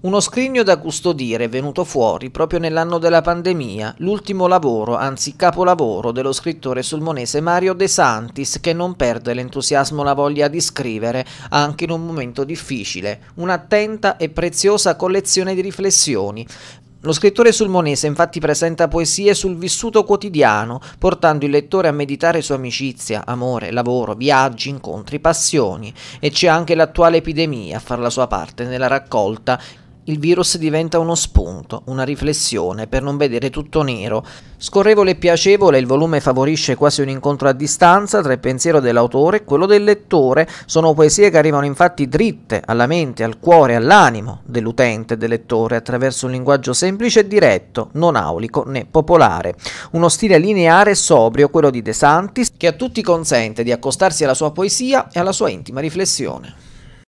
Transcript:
Uno scrigno da custodire venuto fuori proprio nell'anno della pandemia, l'ultimo lavoro, anzi capolavoro, dello scrittore sulmonese Mario De Santis che non perde l'entusiasmo e la voglia di scrivere, anche in un momento difficile. Un'attenta e preziosa collezione di riflessioni. Lo scrittore sulmonese infatti presenta poesie sul vissuto quotidiano, portando il lettore a meditare su amicizia, amore, lavoro, viaggi, incontri, passioni. E c'è anche l'attuale epidemia a far la sua parte nella raccolta il virus diventa uno spunto, una riflessione per non vedere tutto nero. Scorrevole e piacevole, il volume favorisce quasi un incontro a distanza tra il pensiero dell'autore e quello del lettore. Sono poesie che arrivano infatti dritte alla mente, al cuore, all'animo dell'utente, del lettore, attraverso un linguaggio semplice e diretto, non aulico né popolare. Uno stile lineare e sobrio, quello di De Santis, che a tutti consente di accostarsi alla sua poesia e alla sua intima riflessione.